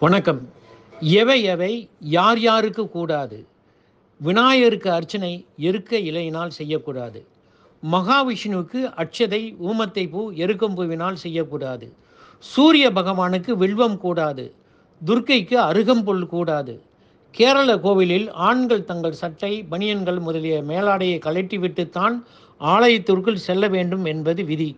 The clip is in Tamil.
வணக்கம் எவை எவை யார் யாருக்கு கூடாது விநாயகருக்கு அர்ச்சனை எருக்க இலையினால் செய்யக்கூடாது மகாவிஷ்ணுவுக்கு அட்சதை ஊமத்தை பூ எருக்கம்பூவினால் செய்யக்கூடாது சூரிய பகவானுக்கு வில்வம் கூடாது துர்க்கைக்கு அருகம்புல் கூடாது கேரள கோவிலில் ஆண்கள் தங்கள் சட்டை பனியன்கள் முதலிய மேலாடையை கழட்டிவிட்டுத்தான் ஆலயத்திற்குள் செல்ல வேண்டும் என்பது விதி